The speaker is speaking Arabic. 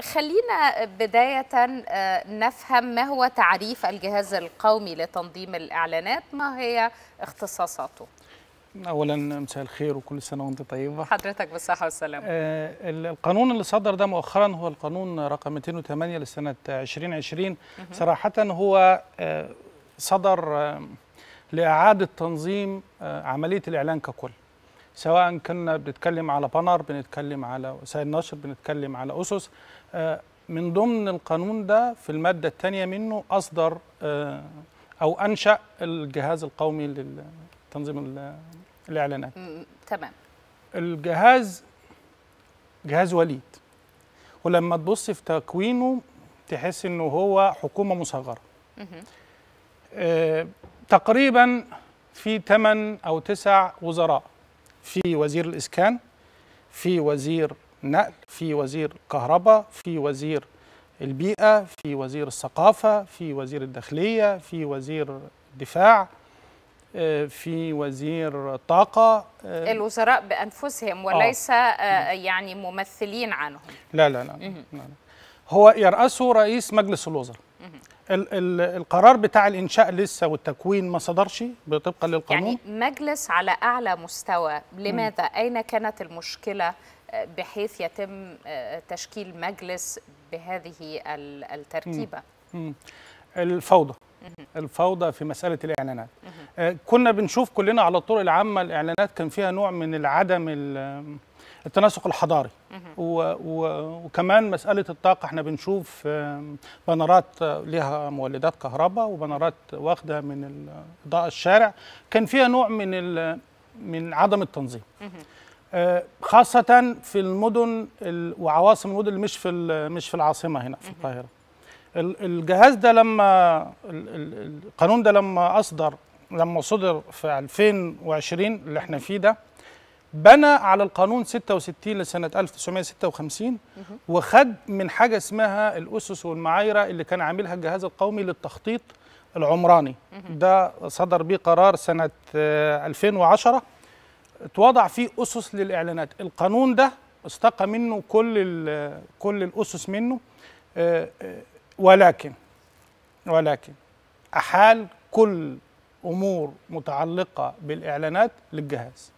خلينا بداية آه، نفهم ما هو تعريف الجهاز القومي لتنظيم الإعلانات ما هي اختصاصاته اولا مساء الخير وكل سنه وانت طيبه حضرتك بالصحه والسلامه آه القانون اللي صدر ده مؤخرا هو القانون رقم 208 لسنه 2020 صراحه هو آه صدر آه لاعاده تنظيم آه عمليه الاعلان ككل سواء كنا بنتكلم على بانر بنتكلم على وسائل نشر بنتكلم على أسس آه، من ضمن القانون ده في المادة الثانية منه أصدر آه، أو أنشأ الجهاز القومي لتنظيم الإعلانات تمام الجهاز جهاز وليد ولما تبص في تكوينه تحس انه هو حكومه مصغره آه، تقريبا في 8 او 9 وزراء في وزير الإسكان في وزير نقل في وزير كهرباء في وزير البيئة في وزير الثقافة في وزير الداخلية في وزير الدفاع آه، في وزير طاقة آه، الوزراء بأنفسهم وليس آه. آه. يعني ممثلين عنهم لا لا لا, لا. هو يرأسه رئيس مجلس الوزراء القرار بتاع الانشاء لسه والتكوين ما صدرش طبقا للقانون يعني مجلس على اعلى مستوى لماذا اين كانت المشكله بحيث يتم تشكيل مجلس بهذه التركيبه الفوضى الفوضى في مساله الاعلانات آه، كنا بنشوف كلنا على الطرق العامه الاعلانات كان فيها نوع من العدم التناسق الحضاري و وكمان مساله الطاقه احنا بنشوف بنرات لها مولدات كهرباء وبنرات واخده من اضاءه الشارع كان فيها نوع من من عدم التنظيم آه، خاصه في المدن وعواصم المدن مش في مش في العاصمه هنا في القاهره الجهاز ده لما القانون ده لما اصدر لما صدر في 2020 اللي احنا فيه ده بنى على القانون 66 لسنة 1956 وخد من حاجة اسمها الأسس والمعايرة اللي كان عاملها الجهاز القومي للتخطيط العمراني ده صدر به قرار سنة 2010 آه، اتوضع فيه أسس للإعلانات القانون ده استقى منه كل آه، كل الأسس منه آه، ولكن ولكن أحال كل أمور متعلقة بالإعلانات للجهاز